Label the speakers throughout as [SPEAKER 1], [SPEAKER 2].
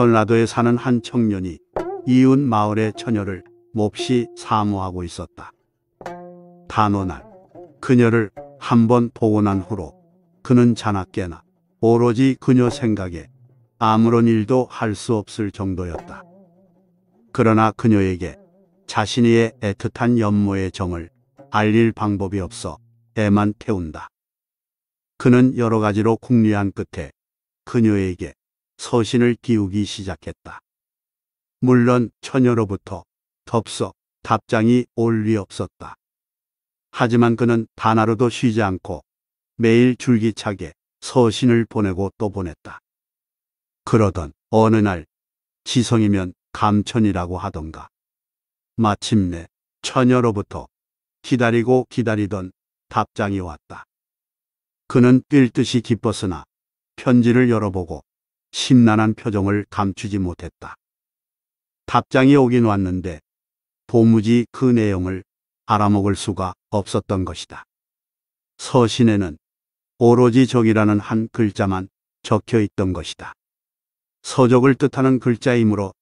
[SPEAKER 1] 전라도에 사는 한 청년이 이웃 마을의 처녀를 몹시 사모하고 있었다. 단오날 그녀를 한 번 보고 난 후로 그는 자나 깨나 오로지 그녀 생각에 아무런 일도 할 수 없을 정도였다. 그러나 그녀에게 자신의 애틋한 연모의 정을 알릴 방법이 없어 애만 태운다. 그는 여러 가지로 궁리한 끝에 그녀에게 서신을 띄우기 시작했다. 물론 처녀로부터 덥석 답장이 올 리 없었다. 하지만 그는 하나로도 쉬지 않고 매일 줄기차게 서신을 보내고 또 보냈다. 그러던 어느 날 지성이면 감천이라고 하던가. 마침내 처녀로부터 기다리고 기다리던 답장이 왔다. 그는 뛸 듯이 기뻤으나 편지를 열어보고 신난한 표정을 감추지 못했다. 답장이 오긴 왔는데 도무지 그 내용을 알아먹을 수가 없었던 것이다. 서신에는 오로지 적이라는 한 글자만 적혀 있던 것이다. 서적을 뜻하는 글자이므로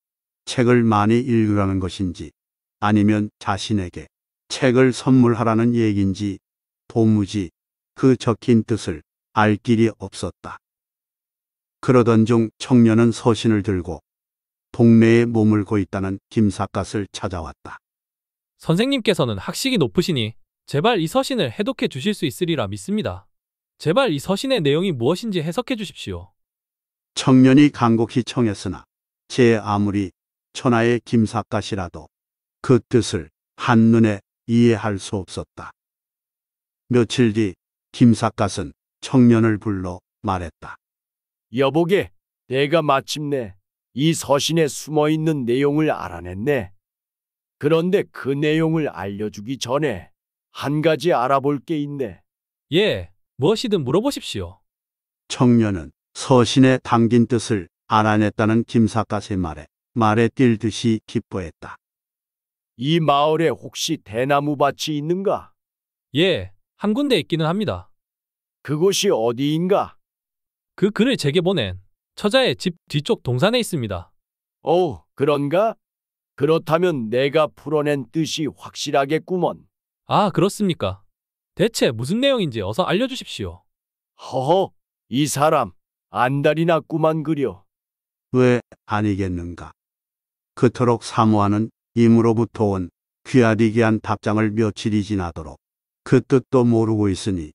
[SPEAKER 1] 책을 많이 읽으라는 것인지 아니면 자신에게 책을 선물하라는 얘긴지 도무지 그 적힌 뜻을 알 길이 없었다. 그러던 중 청년은 서신을 들고 동네에 머물고 있다는 김삿갓을 찾아왔다.
[SPEAKER 2] 선생님께서는 학식이 높으시니 제발 이 서신을 해독해 주실 수 있으리라 믿습니다. 제발 이 서신의 내용이 무엇인지 해석해 주십시오.
[SPEAKER 1] 청년이 간곡히 청했으나 제 아무리 천하의 김삿갓이라도 그 뜻을 한눈에 이해할 수 없었다. 며칠 뒤 김삿갓은 청년을 불러 말했다.
[SPEAKER 3] 여보게, 내가 마침내 이 서신에 숨어 있는 내용을 알아냈네. 그런데 그 내용을 알려주기 전에 한 가지 알아볼 게 있네.
[SPEAKER 2] 예, 무엇이든 물어보십시오.
[SPEAKER 1] 청년은 서신에 담긴 뜻을 알아냈다는 김사갓의 말에 말에 뛸 듯이 기뻐했다. 이 마을에 혹시 대나무
[SPEAKER 3] 밭이 있는가?
[SPEAKER 2] 예, 한 군데 있기는 합니다. 그곳이 어디인가? 그 글을 제게 보낸 처자의 집 뒤쪽 동산에 있습니다.
[SPEAKER 3] 오, 그런가? 그렇다면 내가 풀어낸 뜻이 확실하겠구먼. 아, 그렇습니까? 대체 무슨 내용인지 어서 알려주십시오. 허허, 이 사람 안달이 나꾸만 그려.
[SPEAKER 1] 왜 아니겠는가? 그토록 사모하는 임으로부터 온 귀하디기한 답장을 며칠이 지나도록 그 뜻도 모르고 있으니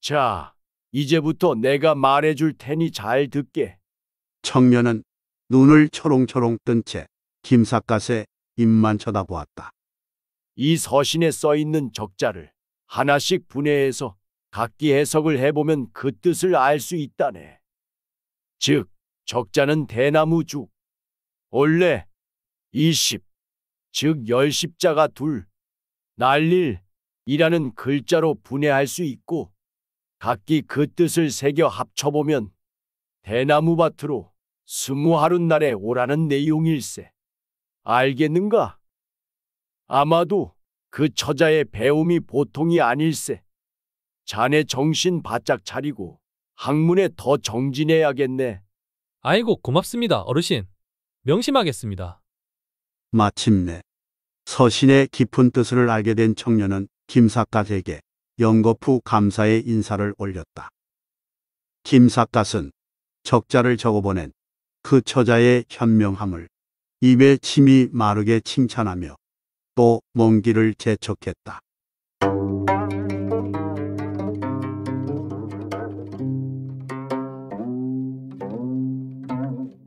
[SPEAKER 3] 자, 이제부터 내가 말해줄 테니 잘 듣게.
[SPEAKER 1] 청년은 눈을 초롱초롱 뜬 채 김삿갓의 입만 쳐다보았다. 이 서신에
[SPEAKER 3] 써 있는 적자를 하나씩 분해해서 각기 해석을 해보면 그 뜻을 알 수 있다네. 즉, 적자는 대나무죽. 원래 20, 즉 10십자가 둘, 날릴 이라는 글자로 분해할 수 있고 각기 그 뜻을 새겨 합쳐보면 대나무밭으로 스무 하룻 날에 오라는 내용일세. 알겠는가? 아마도 그 처자의 배움이 보통이 아닐세. 자네 정신 바짝 차리고 학문에 더 정진해야겠네.
[SPEAKER 2] 아이고 고맙습니다 어르신. 명심하겠습니다.
[SPEAKER 1] 마침내 서신의 깊은 뜻을 알게 된 청년은 김사갓에게 영거푸 감사의 인사를 올렸다. 김삿갓은 적자를 적어보낸 그 처자의 현명함을 입에 침이 마르게 칭찬하며 또 먼 길을 재촉했다.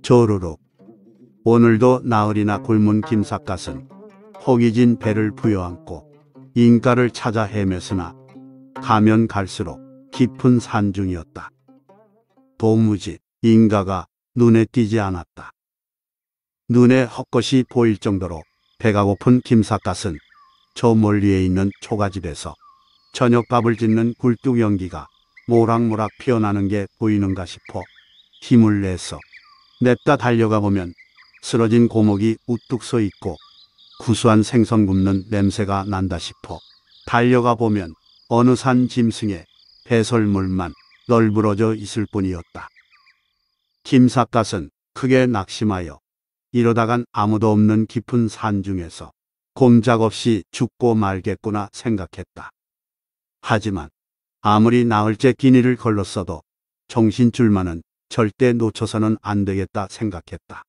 [SPEAKER 1] 조르륵 오늘도 나흘이나 굶은 김삿갓은 허기진 배를 부여안고 인가를 찾아 헤맸으나 가면 갈수록 깊은 산중이었다. 도무지 인가가 눈에 띄지 않았다. 눈에 헛것이 보일 정도로 배가 고픈 김삿갓은 저 멀리에 있는 초가집에서 저녁밥을 짓는 굴뚝 연기가 모락모락 피어나는 게 보이는가 싶어 힘을 내서 냅다 달려가 보면 쓰러진 고목이 우뚝 서 있고 구수한 생선 굽는 냄새가 난다 싶어 달려가 보면 어느 산짐승의 배설물만 널브러져 있을 뿐이었다. 김삿갓은 크게 낙심하여 이러다간 아무도 없는 깊은 산 중에서 곰작없이 죽고 말겠구나 생각했다. 하지만 아무리 나흘째 기니를 걸렀어도 정신줄만은 절대 놓쳐서는 안 되겠다 생각했다.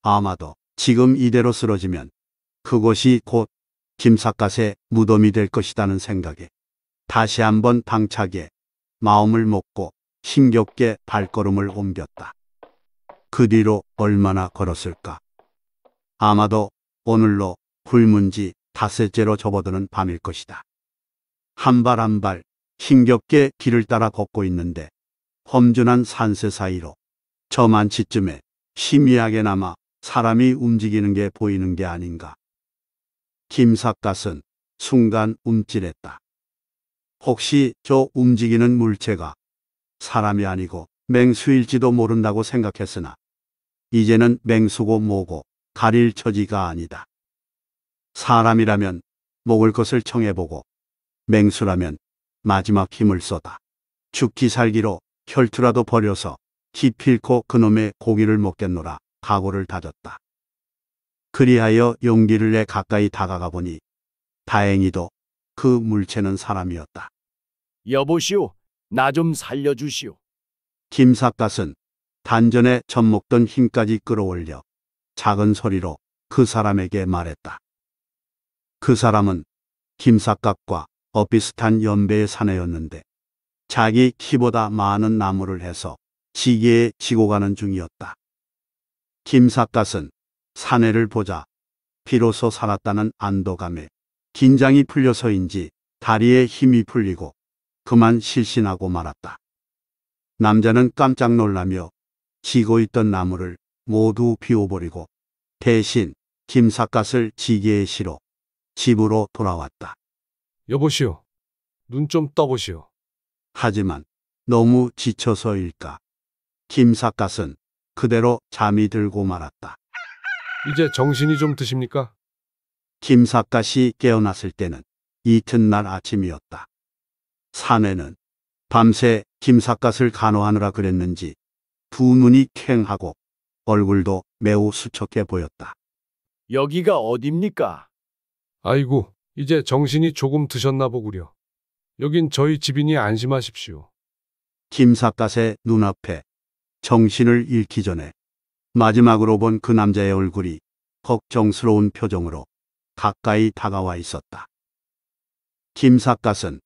[SPEAKER 1] 아마도 지금 이대로 쓰러지면 그곳이 곧 김삿갓의 무덤이 될 것이다는 생각에 다시 한번 당차게 마음을 먹고 힘겹게 발걸음을 옮겼다. 그 뒤로 얼마나 걸었을까? 아마도 오늘로 굶은 지다새째로 접어드는 밤일 것이다. 한 발 한 발 힘겹게 길을 따라 걷고 있는데 험준한 산세 사이로 저만치쯤에 희미하게나마 사람이 움직이는 게 보이는 게 아닌가. 김삿갓은 순간 움찔했다. 혹시 저 움직이는 물체가 사람이 아니고 맹수일지도 모른다고 생각했으나 이제는 맹수고 뭐고 가릴 처지가 아니다. 사람이라면 먹을 것을 청해보고 맹수라면 마지막 힘을 쏟아 죽기 살기로 혈투라도 버려서 기필코 그놈의 고기를 먹겠노라 각오를 다졌다. 그리하여 용기를 내 가까이 다가가 보니 다행히도 그 물체는 사람이었다.
[SPEAKER 3] 여보시오,
[SPEAKER 1] 나 좀 살려주시오. 김삿갓은 단전에 젖먹던 힘까지 끌어올려 작은 소리로 그 사람에게 말했다. 그 사람은 김삿갓과 어비스탄 연배의 사내였는데 자기 키보다 많은 나무를 해서 지게에 지고 가는 중이었다. 김삿갓은 사내를 보자 비로소 살았다는 안도감에 긴장이 풀려서인지 다리에 힘이 풀리고 그만 실신하고 말았다. 남자는 깜짝 놀라며 지고 있던 나무를 모두 비워버리고 대신 김삿갓을 지게에 실어 집으로 돌아왔다. 여보시오. 눈 좀 떠보시오. 하지만 너무 지쳐서일까. 김삿갓은 그대로 잠이 들고 말았다.
[SPEAKER 3] 이제 정신이 좀 드십니까?
[SPEAKER 1] 김삿갓이 깨어났을 때는 이튿날 아침이었다. 사내는 밤새 김삿갓을 간호하느라 그랬는지 두 눈이 캥하고 얼굴도 매우 수척해 보였다.
[SPEAKER 3] 여기가 어딥니까? 아이고, 이제 정신이 조금 드셨나 보구려. 여긴 저희 집이니 안심하십시오.
[SPEAKER 1] 김삿갓의 눈앞에 정신을 잃기 전에 마지막으로 본 그 남자의 얼굴이 걱정스러운 표정으로 가까이 다가와 있었다. 김삿갓은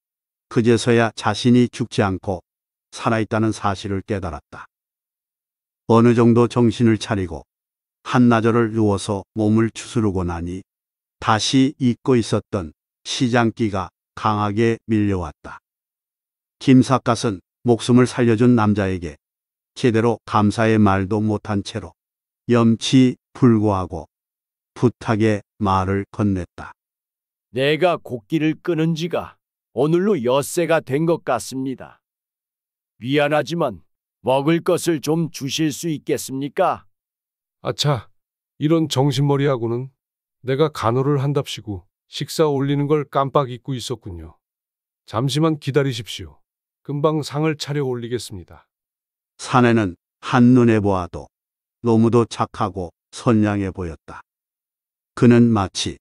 [SPEAKER 1] 그제서야 자신이 죽지 않고 살아있다는 사실을 깨달았다. 어느 정도 정신을 차리고 한나절을 누워서 몸을 추스르고 나니 다시 잊고 있었던 시장기가 강하게 밀려왔다. 김삿갓은 목숨을 살려준 남자에게 제대로 감사의 말도 못한 채로 염치 불구하고 부탁의 말을 건넸다.
[SPEAKER 3] 내가 곡기를 끄는 지가 오늘로 엿새가 된 것 같습니다. 미안하지만 먹을 것을 좀 주실 수 있겠습니까? 아차, 이런 정신머리하고는 내가 간호를 한답시고 식사 올리는 걸 깜빡 잊고 있었군요. 잠시만 기다리십시오. 금방 상을 차려 올리겠습니다.
[SPEAKER 1] 사내는 한눈에 보아도 너무도 착하고 선량해 보였다. 그는 마치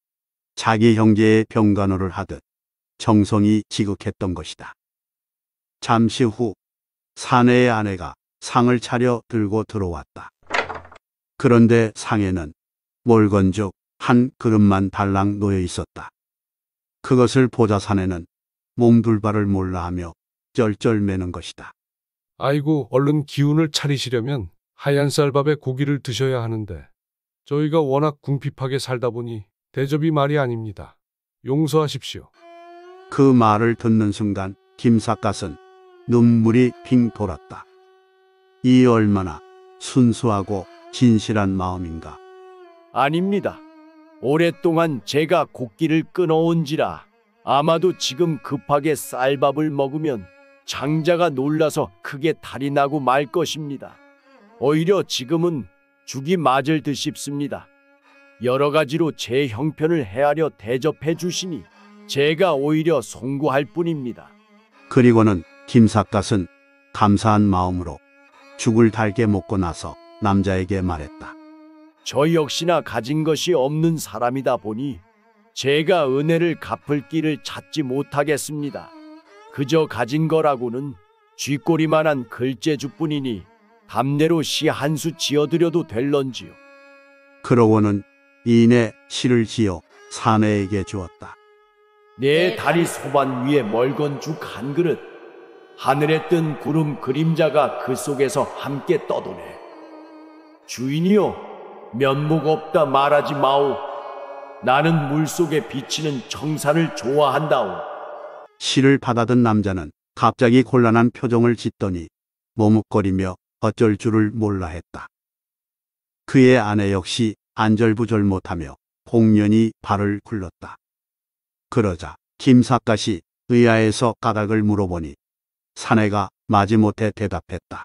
[SPEAKER 1] 자기 형제의 병간호를 하듯 정성이 지극했던 것이다. 잠시 후 사내의 아내가 상을 차려 들고 들어왔다. 그런데 상에는 몰건죽 한 그릇만 달랑 놓여 있었다. 그것을 보자 사내는 몸둘바를 몰라하며 쩔쩔매는 것이다.
[SPEAKER 3] 아이고 얼른 기운을 차리시려면 하얀 쌀밥에 고기를 드셔야 하는데 저희가 워낙 궁핍하게 살다 보니 대접이 말이 아닙니다.
[SPEAKER 1] 용서하십시오. 그 말을 듣는 순간 김삿갓은 눈물이 핑 돌았다. 이 얼마나 순수하고 진실한 마음인가.
[SPEAKER 3] 아닙니다. 오랫동안 제가 곡기를 끊어온지라 아마도 지금 급하게 쌀밥을 먹으면 장자가 놀라서 크게 달이 나고 말 것입니다. 오히려 지금은 죽이 맞을 듯 싶습니다. 여러 가지로 제 형편을 헤아려 대접해 주시니 제가 오히려 송구할 뿐입니다.
[SPEAKER 1] 그리고는 김삿갓은 감사한 마음으로 죽을 달게 먹고 나서 남자에게 말했다.
[SPEAKER 3] 저 역시나 가진 것이 없는 사람이다 보니 제가 은혜를 갚을 길을 찾지 못하겠습니다. 그저 가진 거라고는 쥐꼬리만한 글재주뿐이니 담내로시한수 지어드려도 될런지요.
[SPEAKER 1] 그러고는 이내 시를 지어 사내에게 주었다.
[SPEAKER 3] 내 다리 소반 위에 멀건 죽한 그릇, 하늘에 뜬 구름 그림자가 그 속에서 함께 떠도네. 주인이요, 면목 없다 말하지 마오. 나는 물 속에 비치는 청산을 좋아한다오.
[SPEAKER 1] 시를 받아든 남자는 갑자기 곤란한 표정을 짓더니 머뭇거리며 어쩔 줄을 몰라 했다. 그의 아내 역시 안절부절 못하며 공연히 발을 굴렀다. 그러자 김사까이 의아해서 까닭을 물어보니 사내가 마지못해 대답했다.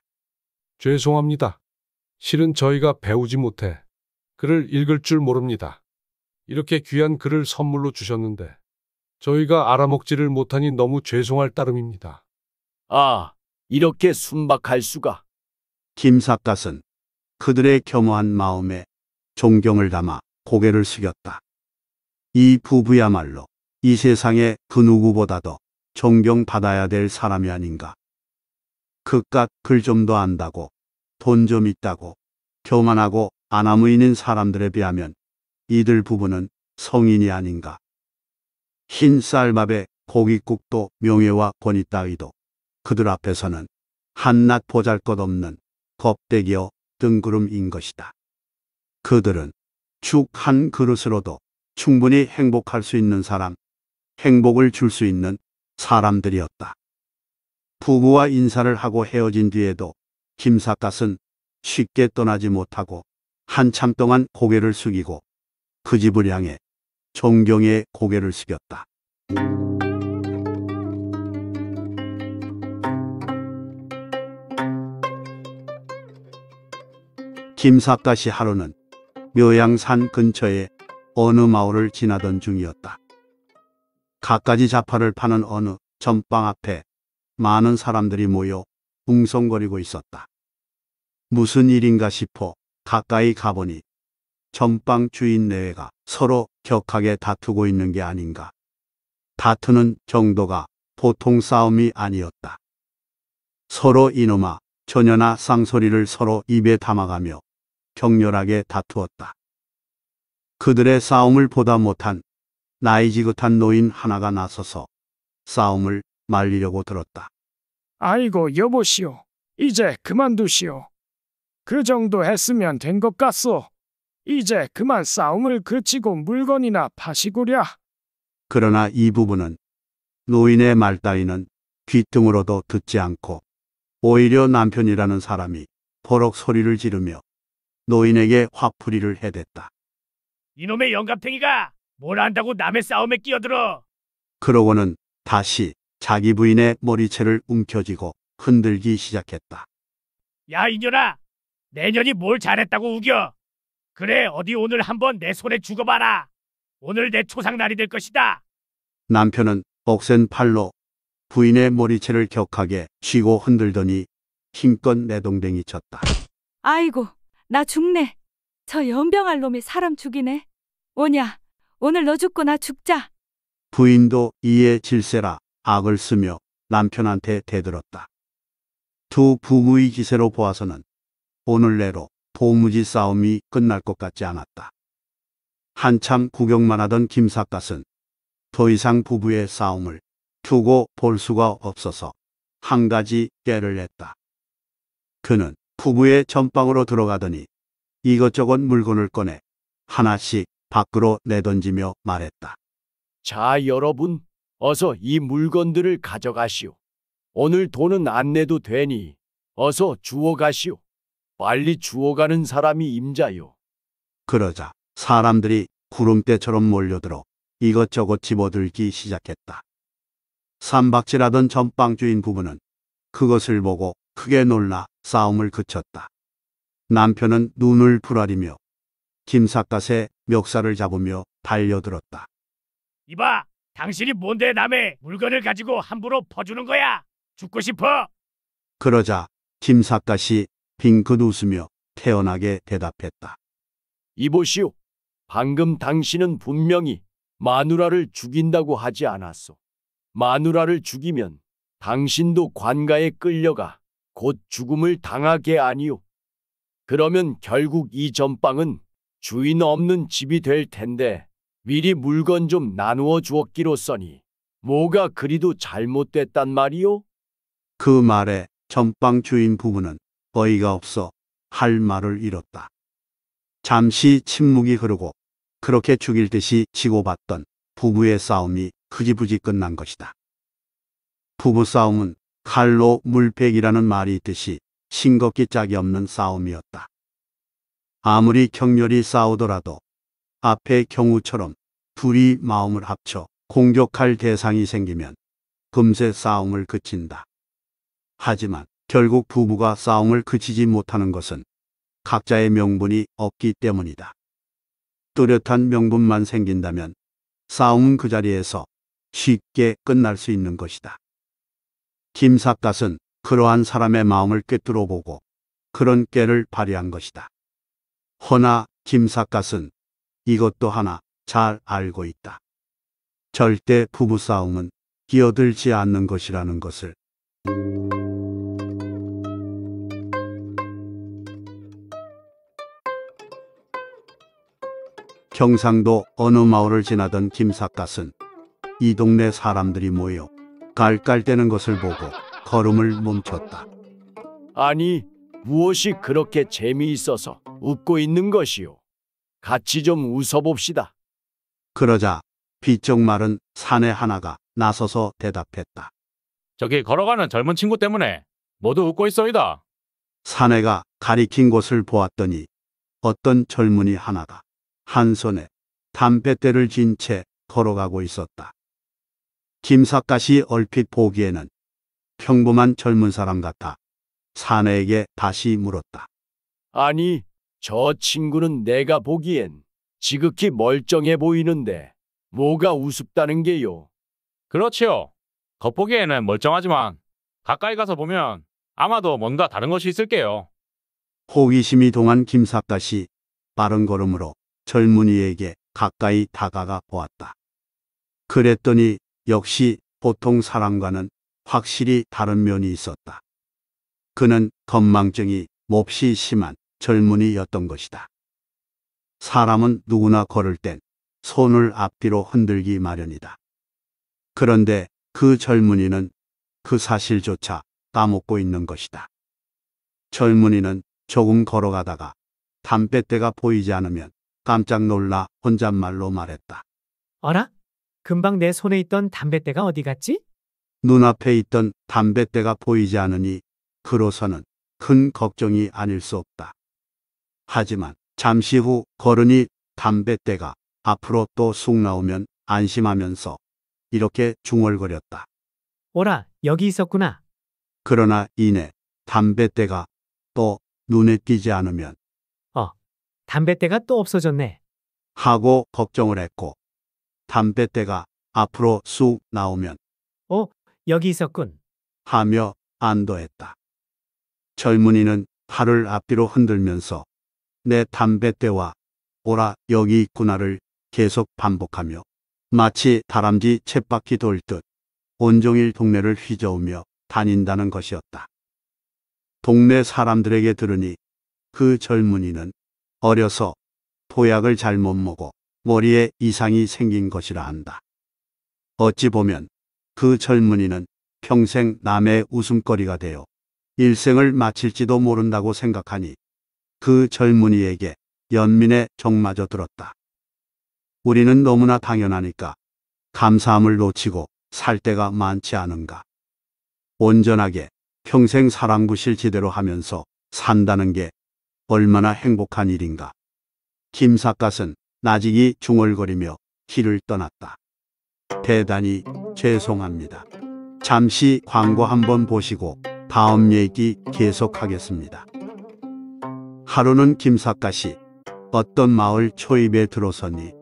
[SPEAKER 1] 죄송합니다. 실은 저희가 배우지 못해
[SPEAKER 3] 글을 읽을 줄 모릅니다. 이렇게 귀한 글을 선물로 주셨는데 저희가 알아먹지를 못하니 너무 죄송할 따름입니다.
[SPEAKER 1] 아, 이렇게 순박할 수가. 김삿갓은 그들의 겸허한 마음에 존경을 담아 고개를 숙였다. 이 부부야말로 이 세상에 그 누구보다도 존경받아야 될 사람이 아닌가. 그깟 글 좀 더 안다고 돈 좀 있다고 교만하고 안아무이는 사람들에 비하면 이들 부부는 성인이 아닌가. 흰 쌀밥에 고깃국도 명예와 권위 따위도 그들 앞에서는 한낱 보잘것없는 겁대기어 등구름인 것이다. 그들은 죽 한 그릇으로도 충분히 행복할 수 있는 사람, 행복을 줄 수 있는 사람들이었다. 부부와 인사를 하고 헤어진 뒤에도 김사갓은 쉽게 떠나지 못하고 한참 동안 고개를 숙이고 그 집을 향해 존경의 고개를 숙였다. 김사다시 하루는 묘양산 근처에 어느 마을을 지나던 중이었다. 갖가지 자파를 파는 어느 전방 앞에 많은 사람들이 모여 웅성거리고 있었다. 무슨 일인가 싶어 가까이 가보니 전방 주인 내외가 서로 격하게 다투고 있는 게 아닌가. 다투는 정도가 보통 싸움이 아니었다. 서로 이놈아, 저녀나 쌍소리를 서로 입에 담아가며 격렬하게 다투었다. 그들의 싸움을 보다 못한 나이 지긋한 노인 하나가 나서서 싸움을 말리려고 들었다. 아이고
[SPEAKER 3] 여보시오. 이제 그만두시오. 그 정도 했으면 된 것 같소. 이제 그만 싸움을 그치고 물건이나 파시구랴.
[SPEAKER 1] 그러나 이 부분은 노인의 말 따위는 귀등으로도 듣지 않고 오히려 남편이라는 사람이 버럭 소리를 지르며 노인에게 화풀이를 해댔다.
[SPEAKER 4] 이놈의 영감탱이가 뭘 안다고 남의 싸움에 끼어들어.
[SPEAKER 1] 그러고는 다시 자기 부인의 머리채를 움켜쥐고 흔들기 시작했다.
[SPEAKER 4] 야 이년아, 내년이 뭘 잘했다고 우겨. 그래 어디 오늘 한 번 내 손에 죽어봐라. 오늘 내 초상날이 될 것이다.
[SPEAKER 1] 남편은 억센 팔로 부인의 머리채를 격하게 쥐고 흔들더니 힘껏 내동댕이 쳤다.
[SPEAKER 5] 아이고, 나 죽네. 저 연병할 놈이 사람 죽이네. 오냐, 오늘 너 죽고 나 죽자.
[SPEAKER 1] 부인도 이에 질세라 악을 쓰며 남편한테 대들었다. 두 부부의 기세로 보아서는 오늘 내로 도무지 싸움이 끝날 것 같지 않았다. 한참 구경만 하던 김삿갓은 더 이상 부부의 싸움을 두고 볼 수가 없어서 한 가지 깨를 냈다 그는 부부의 전방으로 들어가더니 이것저것 물건을 꺼내 하나씩 밖으로 내던지며 말했다.
[SPEAKER 3] 자, 여러분, 어서 이 물건들을 가져가시오. 오늘 돈은 안 내도 되니 어서 주워 가시오. 빨리 주워 가는 사람이 임자요.
[SPEAKER 1] 그러자 사람들이 구름떼처럼 몰려들어 이것저것 집어들기 시작했다. 삼박질하던 전방 주인 부부는 그것을 보고 크게 놀라 싸움을 그쳤다. 남편은 눈을 부라리며 김삿갓의 멱살을 잡으며 달려들었다.
[SPEAKER 4] 이봐! 당신이 뭔데 남의 물건을 가지고 함부로 퍼주는 거야? 죽고 싶어?
[SPEAKER 1] 그러자 김삿갓이 빙긋 웃으며 태연하게 대답했다.
[SPEAKER 3] 이보시오. 방금 당신은 분명히 마누라를 죽인다고 하지 않았소. 마누라를 죽이면 당신도 관가에 끌려가 곧 죽음을 당하게 아니요. 그러면 결국 이 전방은 주인 없는 집이 될 텐데 미리 물건 좀 나누어 주었기로 써니 뭐가 그리도 잘못됐단 말이오그
[SPEAKER 1] 말에 전방 주인 부부는 어이가 없어 할 말을 잃었다. 잠시 침묵이 흐르고 그렇게 죽일 듯이 치고받던 부부의 싸움이 흐지부지 끝난 것이다. 부부 싸움은 칼로 물백이라는 말이 있듯이 싱겁기 짝이 없는 싸움이었다. 아무리 격렬히 싸우더라도 앞에 경우처럼 둘이 마음을 합쳐 공격할 대상이 생기면 금세 싸움을 그친다. 하지만 결국 부부가 싸움을 그치지 못하는 것은 각자의 명분이 없기 때문이다. 뚜렷한 명분만 생긴다면 싸움은 그 자리에서 쉽게 끝날 수 있는 것이다. 김삿갓은 그러한 사람의 마음을 꿰뚫어 보고 그런 깨를 발휘한 것이다. 허나 김삿갓은 이것도 하나 잘 알고 있다. 절대 부부싸움은 끼어들지 않는 것이라는 것을. 경상도 어느 마을을 지나던 김삿갓은 이 동네 사람들이 모여 깔깔대는 것을 보고 걸음을 멈췄다.
[SPEAKER 3] 아니, 무엇이 그렇게 재미있어서 웃고 있는 것이오?
[SPEAKER 1] 같이 좀 웃어봅시다. 그러자 비쩍마른 사내 하나가 나서서 대답했다.
[SPEAKER 2] 저기 걸어가는 젊은 친구 때문에 모두 웃고 있어이다.
[SPEAKER 1] 사내가 가리킨 곳을 보았더니 어떤 젊은이 하나가 한 손에 담뱃대를 쥔 채 걸어가고 있었다. 김사까이 얼핏 보기에는 평범한 젊은 사람 같아 사내에게 다시 물었다.
[SPEAKER 3] 아니, 저 친구는 내가 보기엔 지극히 멀쩡해 보이는데 뭐가 우습다는 게요. 그렇지요. 겉보기에는 멀쩡하지만 가까이 가서 보면 아마도
[SPEAKER 2] 뭔가 다른 것이 있을 게요.
[SPEAKER 1] 호기심이 동한 김사까이 빠른 걸음으로 젊은이에게 가까이 다가가 보았다. 그랬더니 역시 보통 사람과는 확실히 다른 면이 있었다. 그는 건망증이 몹시 심한 젊은이였던 것이다. 사람은 누구나 걸을 땐 손을 앞뒤로 흔들기 마련이다. 그런데 그 젊은이는 그 사실조차 따먹고 있는 것이다. 젊은이는 조금 걸어가다가 담뱃대가 보이지 않으면 깜짝 놀라 혼잣말로 말했다.
[SPEAKER 4] 어라? 금방 내 손에 있던 담뱃대가 어디 갔지?
[SPEAKER 1] 눈앞에 있던 담뱃대가 보이지 않으니 그로서는 큰 걱정이 아닐 수 없다. 하지만 잠시 후 걸으니 담뱃대가 앞으로 또 쑥 나오면 안심하면서 이렇게 중얼거렸다.
[SPEAKER 4] 오라, 여기 있었구나.
[SPEAKER 1] 그러나 이내 담뱃대가 또 눈에 띄지 않으면
[SPEAKER 4] 어, 담뱃대가 또 없어졌네.
[SPEAKER 1] 하고 걱정을 했고 담뱃대가 앞으로 쑥 나오면 어? 여기 있었군. 하며 안도했다. 젊은이는 팔을 앞뒤로 흔들면서 내 담뱃대와 오라 여기 있구나를 계속 반복하며 마치 다람쥐 챗바퀴 돌듯 온종일 동네를 휘저으며 다닌다는 것이었다. 동네 사람들에게 들으니 그 젊은이는 어려서 토약을 잘 못 먹어 머리에 이상이 생긴 것이라 한다. 어찌 보면 그 젊은이는 평생 남의 웃음거리가 되어 일생을 마칠지도 모른다고 생각하니 그 젊은이에게 연민의 정마저 들었다. 우리는 너무나 당연하니까 감사함을 놓치고 살 때가 많지 않은가. 온전하게 평생 사랑구실 지대로 하면서 산다는 게 얼마나 행복한 일인가. 김삿갓은 나직이 중얼거리며 길을 떠났다. 대단히 죄송합니다. 잠시 광고 한번 보시고 다음 얘기 계속하겠습니다. 하루는 김사가씨 어떤 마을 초입에 들어서니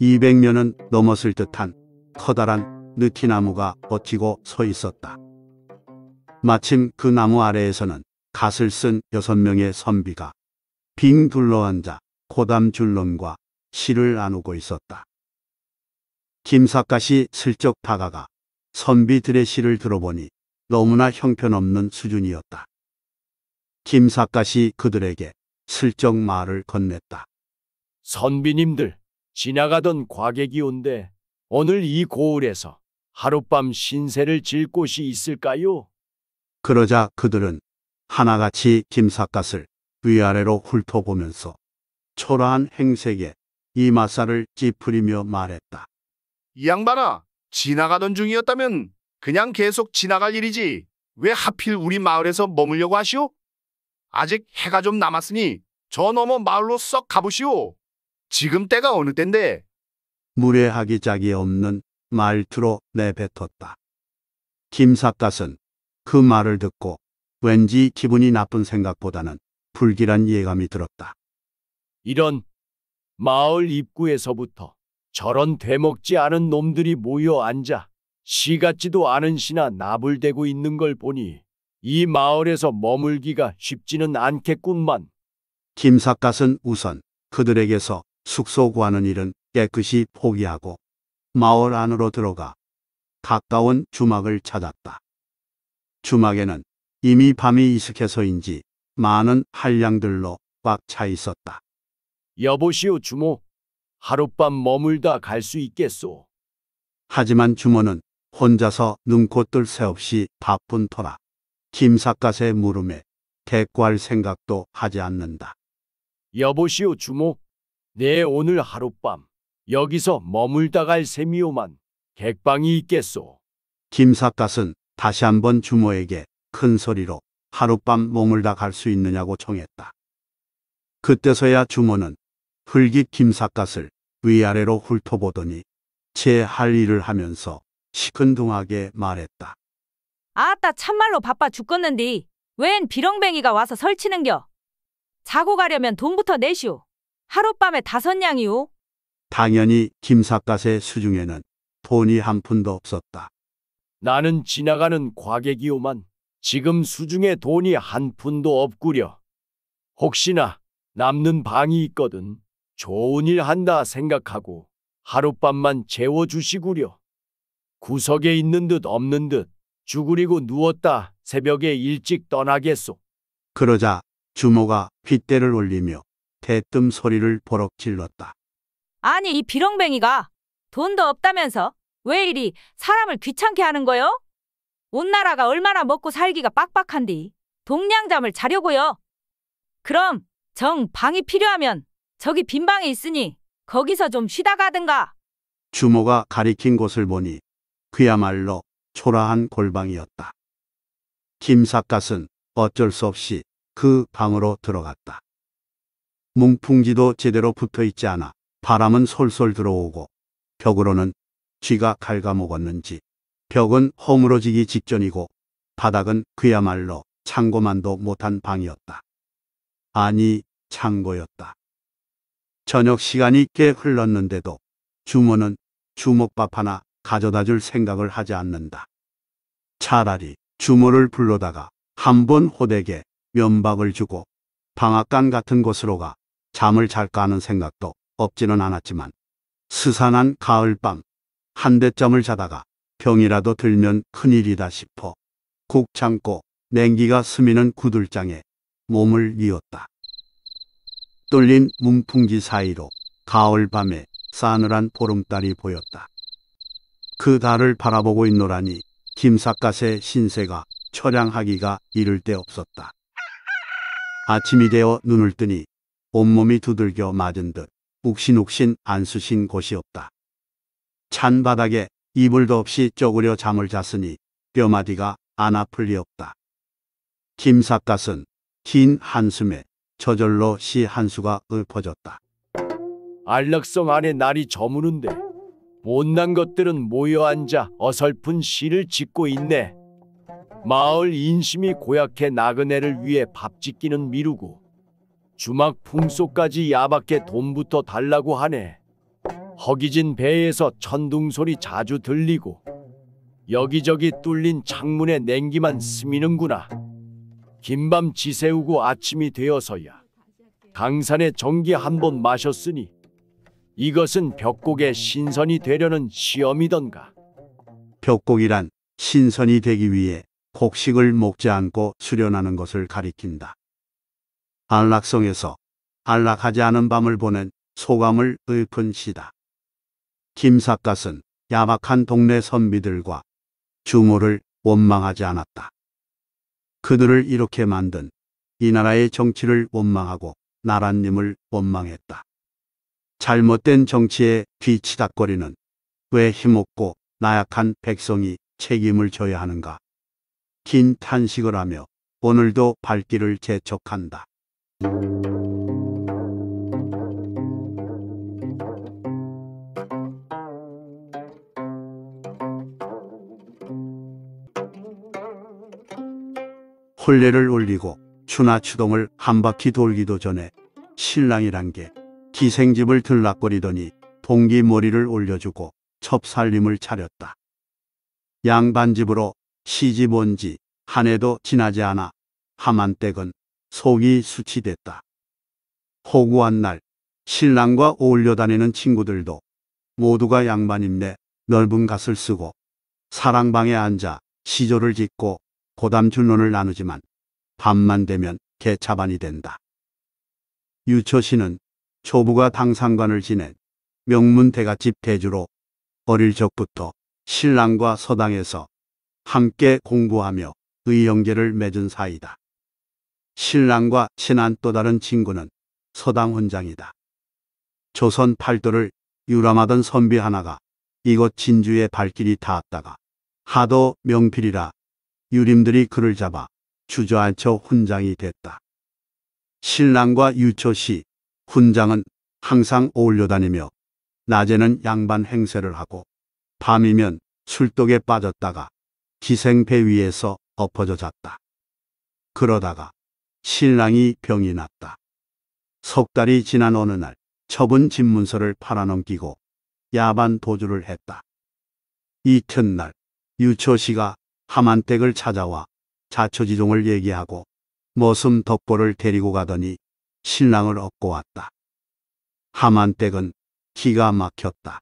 [SPEAKER 1] 200년은 넘었을 듯한 커다란 느티나무가 버티고 서 있었다. 마침 그 나무 아래에서는 갓을 쓴 여섯 명의 선비가 빙 둘러앉아 고담 줄넘과 시를 나누고 있었다. 김삿갓이 슬쩍 다가가 선비들의 시를 들어보니 너무나 형편없는 수준이었다. 김삿갓이 그들에게 슬쩍 말을 건넸다.
[SPEAKER 3] 선비님들, 지나가던 과객이 온데 오늘 이 고을에서 하룻밤 신세를 질 곳이 있을까요?
[SPEAKER 1] 그러자 그들은 하나같이 김삿갓을 위아래로 훑어보면서 초라한 행색에 이마사를 찌푸리며 말했다.
[SPEAKER 3] 이 양반아, 지나가던 중이었다면 그냥 계속 지나갈 일이지. 왜 하필 우리 마을에서 머물려고 하시오? 아직 해가 좀 남았으니 저 너머 마을로 썩 가보시오. 지금 때가 어느 때인데.
[SPEAKER 1] 무례하기 짝이 없는 말투로 내뱉었다. 김삿갓은 그 말을 듣고 왠지 기분이 나쁜 생각보다는 불길한 예감이 들었다.
[SPEAKER 3] 이런 마을 입구에서부터 저런 되먹지 않은 놈들이 모여 앉아 시 같지도 않은 시나 나불대고 있는 걸 보니 이 마을에서 머물기가
[SPEAKER 1] 쉽지는 않겠군만. 김사갓은 우선 그들에게서 숙소 구하는 일은 깨끗이 포기하고 마을 안으로 들어가 가까운 주막을 찾았다. 주막에는 이미 밤이 이슥해서인지 많은 한량들로 꽉 차 있었다.
[SPEAKER 3] 여보시오 주모, 하룻밤 머물다 갈 수 있겠소.
[SPEAKER 1] 하지만 주모는 혼자서 눈꽃 뜰새 없이 바쁜 터라 김삿갓의 물음에 대꾸할 생각도 하지 않는다.
[SPEAKER 3] 여보시오 주모, 내 네, 오늘 하룻밤 여기서 머물다 갈 셈이오만 객방이 있겠소.
[SPEAKER 1] 김삿갓은 다시 한번 주모에게 큰 소리로 하룻밤 머물다 갈 수 있느냐고 청했다. 그때서야 주모는 흙이 김삿갓을 위아래로 훑어보더니 제 할 일을 하면서 시큰둥하게 말했다.
[SPEAKER 5] 아따 참말로 바빠 죽겠는디. 웬 비렁뱅이가 와서 설치는겨. 자고 가려면 돈부터 내시오. 하룻밤에 다섯 냥이오
[SPEAKER 1] 당연히 김삿갓의 수중에는 돈이 한 푼도 없었다. 나는 지나가는 과객이오만 지금 수중에 돈이 한
[SPEAKER 3] 푼도 없구려. 혹시나 남는 방이 있거든. 좋은 일 한다 생각하고 하룻밤만 재워주시구려. 구석에 있는 듯 없는 듯죽으리고 누웠다 새벽에 일찍 떠나겠소.
[SPEAKER 1] 그러자 주모가 빗대를 올리며 대뜸 소리를 버럭 질렀다.
[SPEAKER 5] 아니 이 비렁뱅이가 돈도 없다면서 왜 이리 사람을 귀찮게 하는 거요? 온 나라가 얼마나 먹고 살기가 빡빡한디 동냥잠을 자려고요. 그럼 정 방이 필요하면 저기 빈방에 있으니 거기서 좀 쉬다 가든가.
[SPEAKER 1] 주모가 가리킨 곳을 보니 그야말로 초라한 골방이었다. 김삿갓은 어쩔 수 없이 그 방으로 들어갔다. 문풍지도 제대로 붙어 있지 않아 바람은 솔솔 들어오고 벽으로는 쥐가 갉아먹었는지 벽은 허물어지기 직전이고 바닥은 그야말로 창고만도 못한 방이었다. 아니 창고였다. 저녁 시간이 꽤 흘렀는데도 주모는 주먹밥 하나 가져다 줄 생각을 하지 않는다. 차라리 주모를 불러다가 한 번 호되게 면박을 주고 방앗간 같은 곳으로 가 잠을 잘까 하는 생각도 없지는 않았지만 스산한 가을밤 한 대점을 자다가 병이라도 들면 큰일이다 싶어 국 참고 냉기가 스미는 구들장에 몸을 이었다. 뚫린 문풍지 사이로 가을 밤에 싸늘한 보름달이 보였다. 그 달을 바라보고 있노라니 김삿갓의 신세가 처량하기가 이를 데 없었다. 아침이 되어 눈을 뜨니 온몸이 두들겨 맞은 듯 욱신욱신 안쑤신곳이없다찬 바닥에 이불도 없이 쪼그려 잠을 잤으니 뼈마디가 안 아플 리 없다. 김삿갓은 긴 한숨에 저절로 시 한 수가 읊어졌다.
[SPEAKER 3] 안락성 안에 날이 저무는데 못난 것들은 모여 앉아 어설픈 시를 짓고 있네. 마을 인심이 고약해 나그네를 위해 밥 짓기는 미루고 주막 풍속까지 야밖에 돈부터 달라고 하네. 허기진 배에서 천둥소리 자주 들리고 여기저기 뚫린 창문에 냉기만 스미는구나. 긴밤 지새우고 아침이 되어서야 강산의 전기 한 번 마셨으니 이것은 벽곡의 신선이 되려는 시험이던가.
[SPEAKER 1] 벽곡이란 신선이 되기 위해 곡식을 먹지 않고 수련하는 것을 가리킨다. 안락성에서 안락하지 않은 밤을 보낸 소감을 읊은 시다. 김삿갓은 야박한 동네 선비들과 주모를 원망하지 않았다. 그들을 이렇게 만든 이 나라의 정치를 원망하고 나라님을 원망했다. 잘못된 정치에 뒤치닥거리는 왜 힘없고 나약한 백성이 책임을 져야 하는가. 긴 탄식을 하며 오늘도 발길을 재촉한다. 혼례를 올리고 추나 추동을 한 바퀴 돌기도 전에 신랑이란 게 기생집을 들락거리더니 동기 머리를 올려주고 첩살림을 차렸다. 양반집으로 시집 온 지 한 해도 지나지 않아 하만댁은 속이 수치됐다. 호구한 날 신랑과 어울려 다니는 친구들도 모두가 양반입내 넓은 갓을 쓰고 사랑방에 앉아 시조를 짓고 고담준론을 나누지만 밤만 되면 개차반이 된다. 유초 씨는 초부가 당상관을 지낸 명문 대가집 대주로 어릴 적부터 신랑과 서당에서 함께 공부하며 의형제를 맺은 사이다. 신랑과 친한 또 다른 친구는 서당 훈장이다. 조선 팔도를 유람하던 선비 하나가 이곳 진주의 발길이 닿았다가 하도 명필이라 유림들이 그를 잡아 주저앉혀 훈장이 됐다. 신랑과 유초시 훈장은 항상 어울려 다니며 낮에는 양반 행세를 하고 밤이면 술독에 빠졌다가 기생배 위에서 엎어져 잤다. 그러다가 신랑이 병이 났다. 석 달이 지난 어느 날 처분 집문서를 팔아넘기고 야반 도주를 했다. 이튿날 유초 씨가 하만댁을 찾아와 자초지종을 얘기하고 머슴 덕보를 데리고 가더니 신랑을 업고 왔다. 하만댁은 기가 막혔다.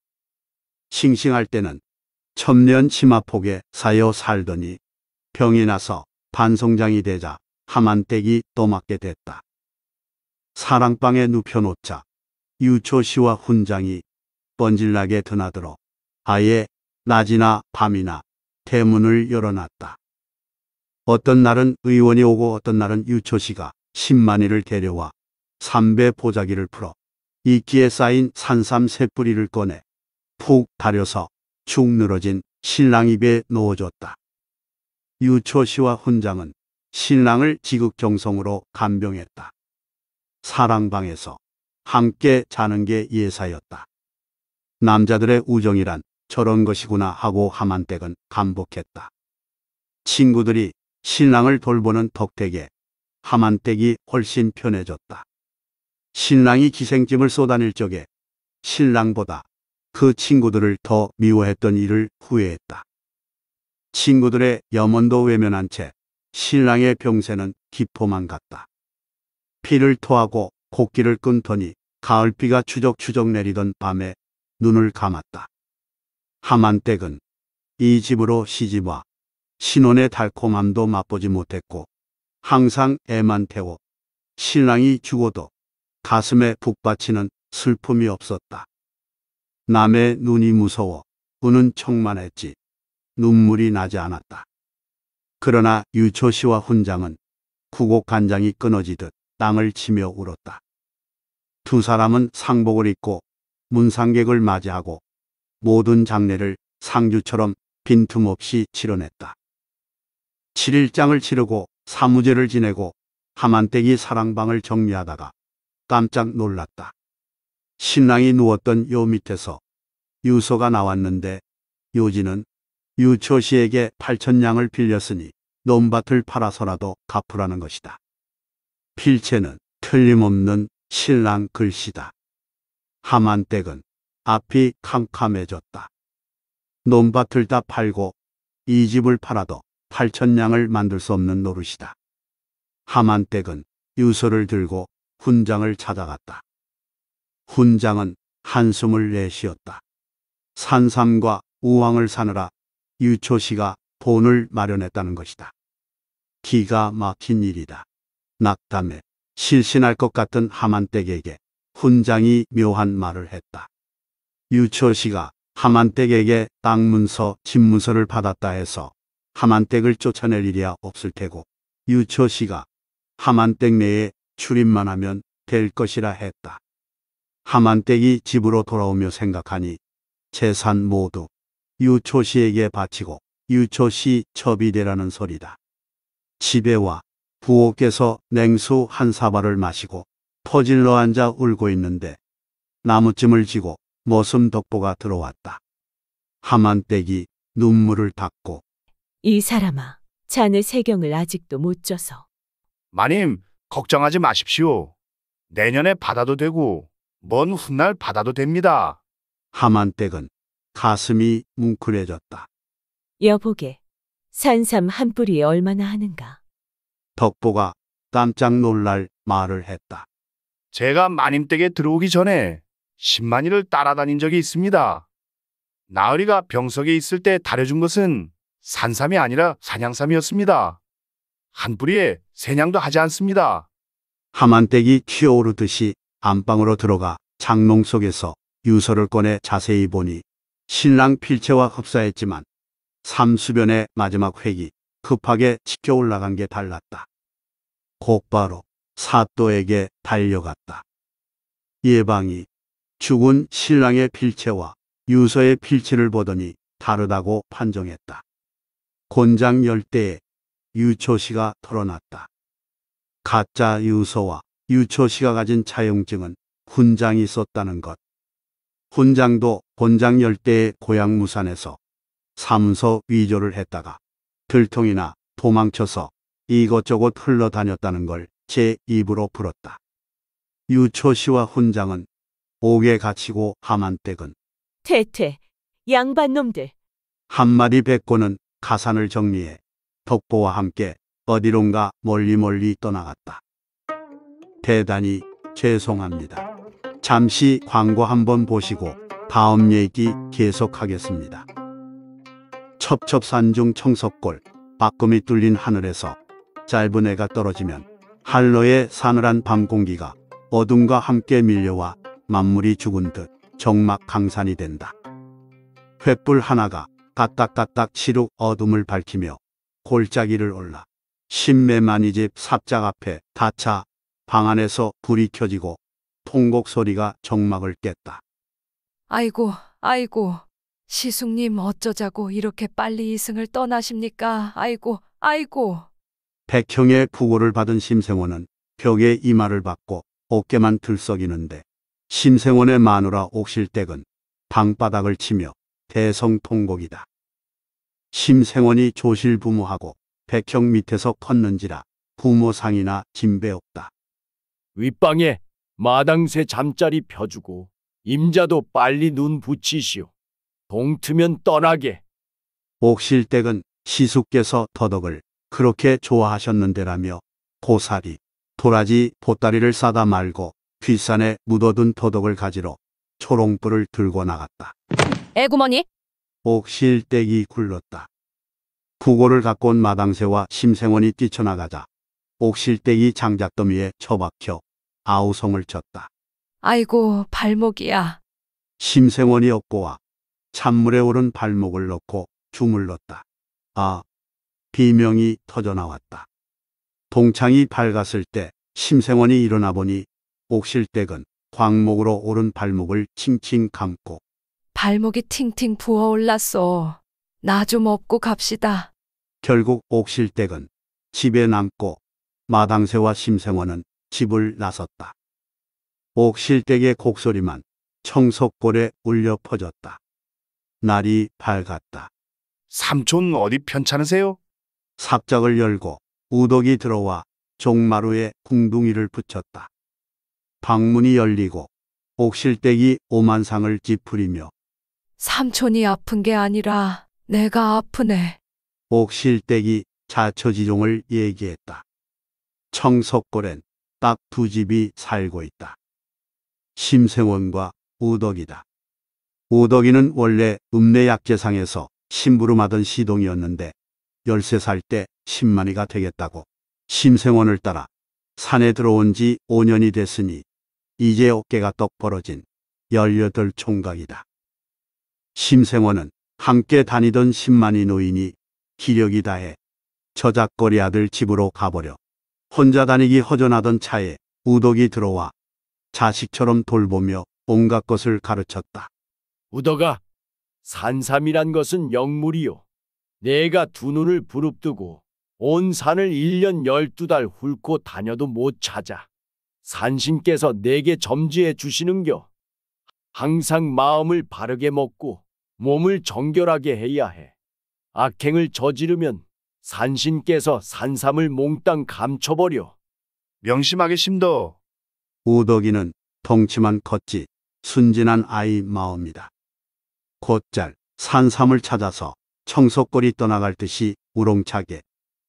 [SPEAKER 1] 싱싱할 때는 천년 치마폭에 사여 살더니 병이 나서 반송장이 되자 하만댁이 또 맞게 됐다. 사랑방에 눕혀놓자 유초 씨와 훈장이 번질나게 드나들어 아예 낮이나 밤이나 대문을 열어놨다. 어떤 날은 의원이 오고 어떤 날은 유초 씨가 10만이를 데려와 삼배 보자기를 풀어 이끼에 쌓인 산삼 새 뿌리를 꺼내 푹 다려서 축 늘어진 신랑 입에 넣어줬다. 유초 씨와 훈장은 신랑을 지극정성으로 간병했다. 사랑방에서 함께 자는 게 예사였다. 남자들의 우정이란 저런 것이구나 하고 하만댁은 감복했다. 친구들이 신랑을 돌보는 덕택에 하만댁이 훨씬 편해졌다. 신랑이 기생짐을 쏟아낼 적에 신랑보다 그 친구들을 더 미워했던 일을 후회했다. 친구들의 염원도 외면한 채 신랑의 병세는 기포만 갔다. 피를 토하고 곡기를 끊더니 가을비가 추적추적 내리던 밤에 눈을 감았다. 하만댁은 이 집으로 시집와 신혼의 달콤함도 맛보지 못했고 항상 애만 태워 신랑이 죽어도 가슴에 북받치는 슬픔이 없었다. 남의 눈이 무서워 우는 척만 했지 눈물이 나지 않았다. 그러나 유초 씨와 훈장은 구곡 간장이 끊어지듯 땅을 치며 울었다. 두 사람은 상복을 입고 문상객을 맞이하고 모든 장례를 상주처럼 빈틈없이 치러냈다. 7일장을 치르고 사무제를 지내고 하만댁이 사랑방을 정리하다가 깜짝 놀랐다. 신랑이 누웠던 요 밑에서 유서가 나왔는데 요지는 유초 씨에게 8천냥을 빌렸으니 논밭을 팔아서라도 갚으라는 것이다. 필체는 틀림없는 신랑 글씨다. 하만댁은 앞이 캄캄해졌다. 논밭을 다 팔고 이 집을 팔아도 8천냥을 만들 수 없는 노릇이다. 하만댁은 유서를 들고 훈장을 찾아갔다. 훈장은 한숨을 내쉬었다. 산삼과 우황을 사느라 유초씨가 돈을 마련했다는 것이다. 기가 막힌 일이다. 낙담에 실신할 것 같은 하만댁에게 훈장이 묘한 말을 했다. 유철 씨가 하만댁에게 땅 문서, 집 문서를 받았다 해서 하만댁을 쫓아낼 일이야 없을 테고 유철 씨가 하만댁 내에 출입만 하면 될 것이라 했다. 하만댁이 집으로 돌아오며 생각하니 재산 모두 유초 씨에게 바치고 유초 씨 첩이되라는 소리다. 집에 와 부호께서 냉수 한 사발을 마시고 퍼질러 앉아 울고 있는데 나무찜을 지고 머슴 덕보가 들어왔다. 하만댁이 눈물을 닦고
[SPEAKER 6] 이 사람아, 자네 세경을 아직도 못 쪄서
[SPEAKER 1] 마님, 걱정하지 마십시오. 내년에 받아도 되고, 먼 훗날 받아도 됩니다. 하만댁은 가슴이 뭉클해졌다.
[SPEAKER 6] 여보게, 산삼 한뿌리 얼마나 하는가?
[SPEAKER 1] 덕보가 깜짝 놀랄 말을 했다. 제가 마님 댁에 들어오기 전에 신만이를 따라다닌 적이 있습니다. 나으리가 병석에 있을 때 다려준 것은 산삼이 아니라
[SPEAKER 3] 산양삼이었습니다. 한 뿌리에 세냥도 하지
[SPEAKER 1] 않습니다. 하만댁이 튀어오르듯이 안방으로 들어가 장롱 속에서 유서를 꺼내 자세히 보니 신랑 필체와 흡사했지만 삼수변의 마지막 획이 급하게 치켜 올라간 게 달랐다. 곧바로 사또에게 달려갔다. 예방이 죽은 신랑의 필체와 유서의 필체를 보더니 다르다고 판정했다. 곤장 열대에 유초씨가 털어놨다 가짜 유서와 유초씨가 가진 차용증은 훈장이 썼다는 것. 훈장도 곤장 열대의 고향 무산에서 사문서 위조를 했다가 들통이나 도망쳐서 이것저것 흘러다녔다는 걸 제 입으로 풀었다. 유초씨와 훈장은 오에 갇히고 하만댁은
[SPEAKER 6] 퇴퇴 양반놈들
[SPEAKER 1] 한마디 뱉고는 가산을 정리해 덕보와 함께 어디론가 멀리 멀리 떠나갔다. 대단히 죄송합니다. 잠시 광고 한번 보시고 다음 얘기 계속하겠습니다. 첩첩산중 청석골 박금이 뚫린 하늘에서 짧은 해가 떨어지면 한로의 사늘한 밤 공기가 어둠과 함께 밀려와 만물이 죽은 듯 정막강산이 된다. 횃불 하나가 까딱까딱 시룩 어둠을 밝히며 골짜기를 올라 신매만이집삽장 앞에 다차 방 안에서 불이 켜지고 통곡 소리가 정막을 깼다.
[SPEAKER 5] 아이고, 아이고, 시숙님 어쩌자고 이렇게 빨리 이승을 떠나십니까? 아이고, 아이고.
[SPEAKER 1] 백형의 부고를 받은 심생원은 벽에 이마를 받고 어깨만 들썩이는데 심생원의 마누라 옥실댁은 방바닥을 치며 대성통곡이다. 심생원이 조실 부모하고 백형 밑에서 컸는지라 부모상이나 진배 없다.
[SPEAKER 3] 윗방에 마당새 잠자리 펴주고 임자도 빨리 눈 붙이시오. 동트면 떠나게.
[SPEAKER 1] 옥실댁은 시숙께서 더덕을 그렇게 좋아하셨는데라며 보살이 도라지 보따리를 싸다 말고 뒷산에 묻어둔 도덕을 가지러 초롱불을 들고 나갔다. 애구머니 옥실댁이 굴렀다. 부고를 갖고 온 마당새와 심생원이 뛰쳐나가자 옥실댁이 장작더미에 처박혀 아우성을 쳤다.
[SPEAKER 5] 아이고 발목이야.
[SPEAKER 1] 심생원이 업고와 찬물에 오른 발목을 넣고 주물렀다. 아, 비명이 터져나왔다. 동창이 밝았을 때 심생원이 일어나 보니 옥실댁은 광목으로 오른 발목을 칭칭 감고
[SPEAKER 5] 발목이 팅팅 부어올랐소. 나좀 업고 갑시다.
[SPEAKER 1] 결국 옥실댁은 집에 남고 마당새와 심생원은 집을 나섰다. 옥실댁의 곡소리만 청석골에 울려 퍼졌다. 날이 밝았다. 삼촌 어디 편찮으세요? 삽작을 열고 우덕이 들어와 종마루에 궁둥이를 붙였다. 방문이 열리고 옥실댁이 오만상을 찌푸리며
[SPEAKER 5] 삼촌이 아픈 게 아니라 내가 아프네.
[SPEAKER 1] 옥실댁이 자처지종을 얘기했다. 청석골엔 딱 두 집이 살고 있다. 심생원과 우덕이다. 우덕이는 원래 읍내약재상에서 심부름하던 시동이었는데 13살 때 신만이가 되겠다고 심생원을 따라 산에 들어온 지 5년이 됐으니 이제 어깨가 떡 벌어진 18 총각이다. 심생원은 함께 다니던 10만이 노인이 기력이 다해 저작거리 아들 집으로 가버려 혼자 다니기 허전하던 차에 우덕이 들어와 자식처럼 돌보며 온갖 것을 가르쳤다.
[SPEAKER 3] 우덕아, 산삼이란 것은 영물이요. 내가 두 눈을 부릅뜨고 온 산을 1년 12달 훑고 다녀도 못 찾아. 산신께서 내게 점지해 주시는겨. 항상 마음을 바르게 먹고 몸을 정결하게 해야 해. 악행을 저지르면 산신께서 산삼을 몽땅 감춰버려.
[SPEAKER 1] 명심하게 심도 우덕이는 통치만 컸지 순진한 아이 마음이다. 곧잘 산삼을 찾아서 청소골이 떠나갈 듯이 우롱차게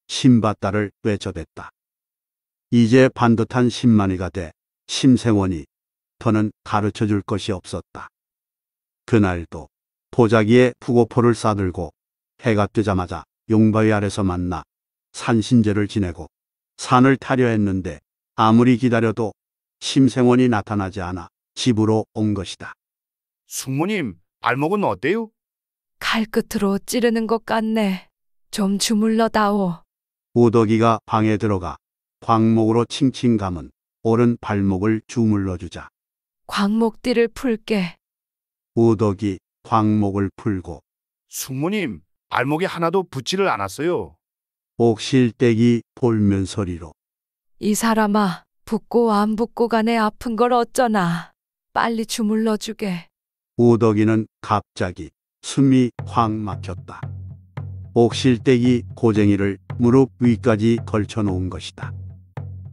[SPEAKER 1] 심바다를 외쳐댔다. 이제 반듯한 심만이가 돼 심생원이 더는 가르쳐 줄 것이 없었다. 그날도 보자기에 푸고포를 싸들고 해가 뜨자마자 용바위 아래서 만나 산신제를 지내고 산을 타려 했는데 아무리 기다려도 심생원이 나타나지 않아 집으로 온 것이다. 숙모님, 발목은 어때요?
[SPEAKER 5] 칼 끝으로 찌르는 것 같네. 좀 주물러 다오.
[SPEAKER 1] 우덕이가 방에 들어가 광목으로 칭칭 감은 오른 발목을 주물러주자.
[SPEAKER 5] 광목띠를 풀게.
[SPEAKER 1] 우덕이 광목을 풀고 숙모님, 발목이 하나도 붙지를 않았어요. 옥실댁이 볼면서리로
[SPEAKER 5] 이 사람아, 붓고 안 붓고 간에 아픈 걸 어쩌나. 빨리 주물러 주게.
[SPEAKER 1] 우덕이는 갑자기 숨이 확 막혔다. 옥실댁이 고쟁이를 무릎 위까지 걸쳐놓은 것이다.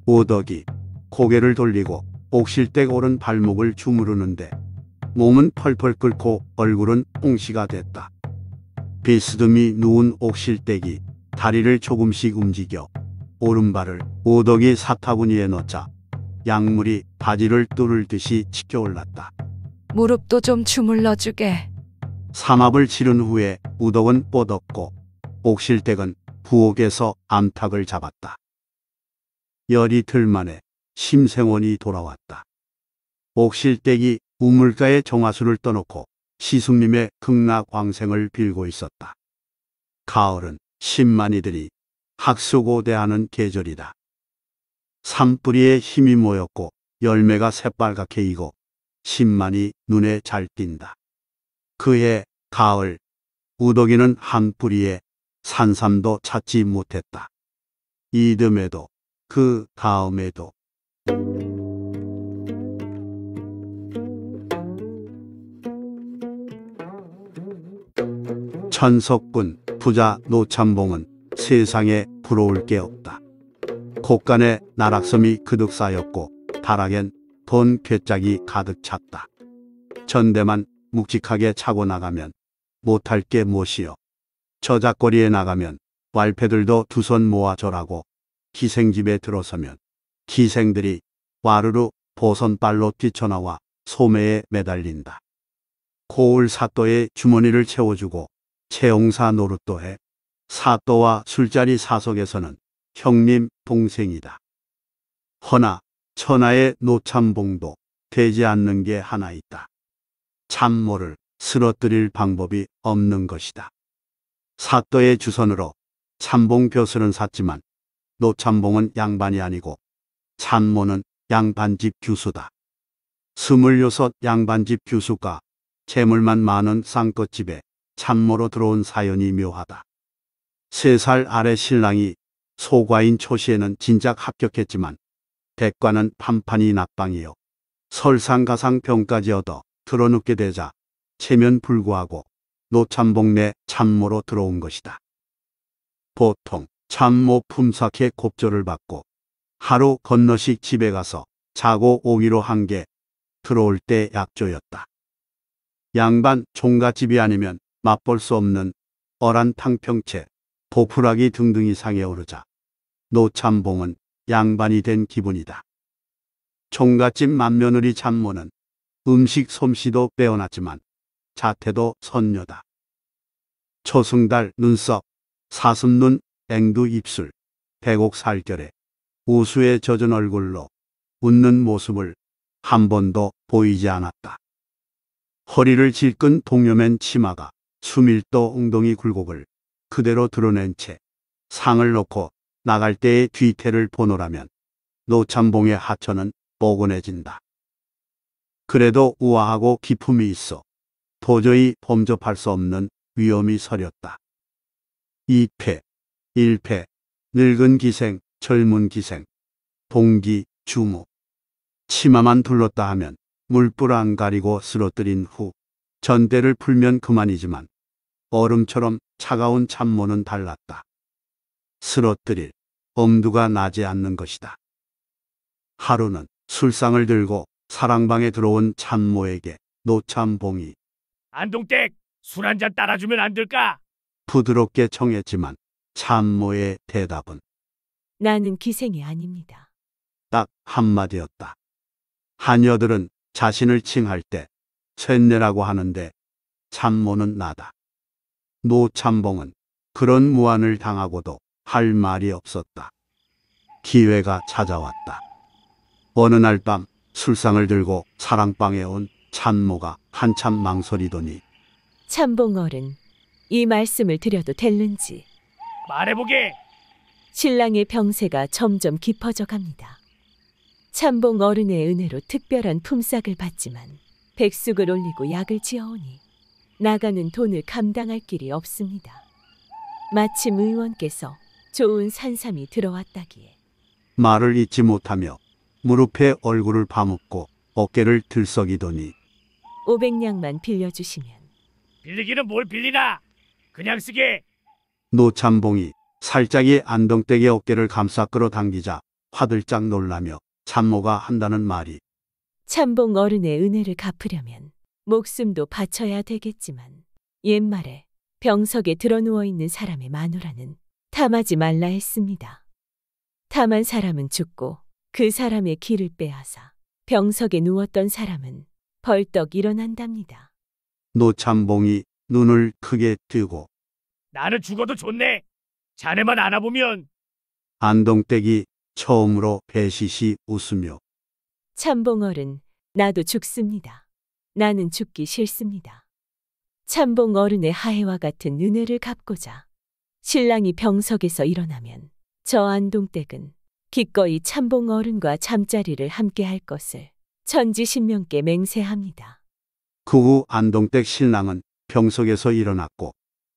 [SPEAKER 1] 오덕이 고개를 돌리고 옥실댁 오른 발목을 주무르는데 몸은 펄펄 끓고 얼굴은 홍시가 됐다. 비스듬히 누운 옥실댁이 다리를 조금씩 움직여 오른발을 오덕이 사타구니에 넣자 약물이 바지를 뚫을 듯이 치켜올랐다. 무릎도
[SPEAKER 5] 좀 주물러주게.
[SPEAKER 1] 삼합을 치른 후에 우덕은 뻗었고 옥실댁은 부엌에서 암탉을 잡았다. 열이틀 만에 심생원이 돌아왔다. 옥실댁이 우물가에 정화수를 떠놓고 시숙님의 극락 광생을 빌고 있었다. 가을은 십만이들이 학수고대하는 계절이다. 산뿌리에 힘이 모였고 열매가 새빨갛게 익어 십만이 눈에 잘 띈다. 그해 가을 우덕이는 한 뿌리에 산삼도 찾지 못했다. 이듬해도 그 다음에도 천석군 부자 노참봉은 세상에 부러울 게 없다. 곳간에 나락섬이 그득 쌓였고 다락엔 돈 괴짝이 가득 찼다. 전대만 묵직하게 차고 나가면 못할 게 무엇이여. 저작거리에 나가면 왈패들도 두 손 모아 절하고 기생집에 들어서면 기생들이 와르르 보선발로 뛰쳐나와 소매에 매달린다. 고울 사또의 주머니를 채워주고 채용사 노릇도 해 사또와 술자리 사석에서는 형님 동생이다. 허나 천하의 노참봉도 되지 않는 게 하나 있다. 참모를 쓰러뜨릴 방법이 없는 것이다. 사또의 주선으로 참봉 벼슬은 샀지만 노참봉은 양반이 아니고 참모는 양반집 규수다. 스물여섯 양반집 규수가 재물만 많은 쌍꺼집에 참모로 들어온 사연이 묘하다. 세 살 아래 신랑이 소과인 초시에는 진작 합격했지만 백과는 판판이 낙방이요. 설상가상 병까지 얻어 드러눕게 되자 체면 불구하고 노참봉내 참모로 들어온 것이다. 보통 참모 품삯의 곱절을 받고 하루 건너시 집에 가서 자고 오기로 한 게 들어올 때 약조였다. 양반 종가집이 아니면 맛볼 수 없는 어란 탕평채, 보풀하기 등등이 상에 오르자 노참봉은 양반이 된 기분이다. 종갓집 맏며느리 참모는 음식 솜씨도 빼어났지만 자태도 선녀다. 초승달 눈썹, 사슴눈 앵두 입술, 백옥 살결에 우수에 젖은 얼굴로 웃는 모습을 한 번도 보이지 않았다. 허리를 질끈 동여맨 치마가 수밀도 엉덩이 굴곡을 그대로 드러낸 채 상을 놓고 나갈 때의 뒤태를 보노라면 노참봉의 하천은 뻐근해진다. 그래도 우아하고 기품이 있어 도저히 범접할 수 없는 위험이 서렸다. 이패 일패, 늙은 기생, 젊은 기생, 봉기, 주무. 치마만 둘렀다 하면 물불 안 가리고 쓰러뜨린 후 전대를 풀면 그만이지만 얼음처럼 차가운 참모는 달랐다. 쓰러뜨릴 엄두가 나지 않는 것이다. 하루는 술상을 들고 사랑방에 들어온 참모에게 노참봉이
[SPEAKER 4] 안동댁 술 한 잔 따라주면 안 될까?
[SPEAKER 1] 부드럽게 청했지만 참모의 대답은
[SPEAKER 4] 나는 기생이 아닙니다.
[SPEAKER 1] 딱 한마디였다. 한여들은 자신을 칭할 때 쇳내라고 하는데 참모는 나다. 노참봉은 그런 무안을 당하고도 할 말이 없었다. 기회가 찾아왔다. 어느 날 밤 술상을 들고 사랑방에 온 참모가 한참 망설이더니
[SPEAKER 6] 참봉 어른, 이 말씀을 드려도 될는지
[SPEAKER 1] 말해보게.
[SPEAKER 6] 신랑의 병세가 점점 깊어져 갑니다. 참봉 어른의 은혜로 특별한 품삯을 받지만 백숙을 올리고 약을 지어오니 나가는 돈을 감당할 길이 없습니다. 마침 의원께서 좋은 산삼이 들어왔다기에
[SPEAKER 1] 말을 잊지 못하며 무릎에 얼굴을 파묻고 어깨를 들썩이더니
[SPEAKER 4] 500냥만 빌려주시면 빌리기는 뭘 빌리나? 그냥 쓰게.
[SPEAKER 1] 노참봉이 살짝이 안동댁의 어깨를 감싸 끌어당기자 화들짝 놀라며 참모가 한다는 말이
[SPEAKER 6] 참봉 어른의 은혜를 갚으려면 목숨도 바쳐야 되겠지만 옛말에 병석에 드러누워 있는 사람의 마누라는 탐하지 말라 했습니다. 탐한 사람은 죽고 그 사람의 기를 빼앗아 병석에 누웠던 사람은 벌떡 일어난답니다.
[SPEAKER 1] 노참봉이 눈을 크게 뜨고
[SPEAKER 4] 나는 죽어도 좋네. 자네만 안아보면
[SPEAKER 1] 안동댁이 처음으로 배시시 웃으며
[SPEAKER 6] 참봉어른, 나도 죽습니다. 나는 죽기 싫습니다. 참봉어른의 하해와 같은 은혜를 갚고자 신랑이 병석에서 일어나면 저 안동댁은 기꺼이 참봉어른과 잠자리를 함께 할 것을 천지신명께 맹세합니다.
[SPEAKER 1] 그 후 안동댁 신랑은 병석에서 일어났고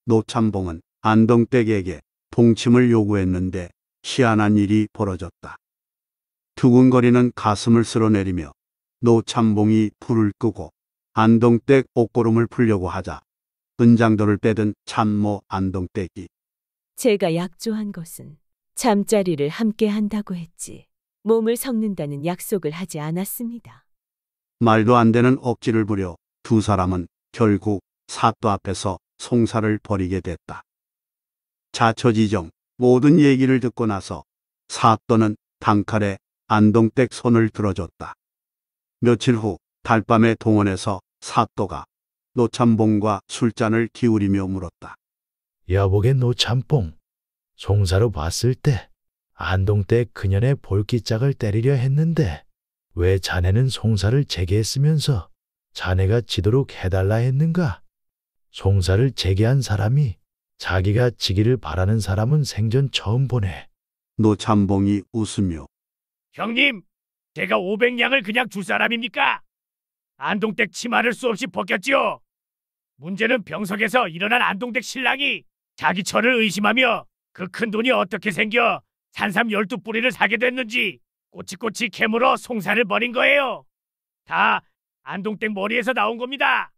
[SPEAKER 1] 노참봉은 안동댁에게 동침을 요구했는데 희한한 일이 벌어졌다. 두근거리는 가슴을 쓸어내리며 노참봉이 불을 끄고 안동댁 옷고름을 풀려고 하자 은장도를 빼든 참모 안동댁이
[SPEAKER 6] 제가 약조한 것은 잠자리를 함께 한다고 했지 몸을 섞는다는 약속을 하지 않았습니다.
[SPEAKER 1] 말도 안 되는 억지를 부려 두 사람은 결국 사또 앞에서 송사를 벌이게 됐다. 자처지정 모든 얘기를 듣고 나서 사또는 단칼에 안동댁 손을 들어줬다. 며칠 후 달밤에 동원해서 사또가 노참봉과 술잔을 기울이며 물었다. 여보게
[SPEAKER 3] 노참봉, 송사로 봤을 때 안동댁 그년의 볼기짝을 때리려 했는데 왜 자네는 송사를 재개했으면서 자네가 지도록 해달라 했는가? 송사를 재개한 사람이 자기가 지기를
[SPEAKER 1] 바라는 사람은 생전 처음 보네. 노참봉이 웃으며
[SPEAKER 4] 형님, 제가 500냥을 그냥 줄 사람입니까? 안동댁 치마를 수없이 벗겼지요. 문제는 병석에서 일어난 안동댁 신랑이 자기 철을 의심하며 그 큰 돈이 어떻게 생겨 산삼 열두 뿌리를 사게 됐는지 꼬치꼬치 캐물어 송사를 벌인 거예요. 다 안동댁 머리에서 나온 겁니다.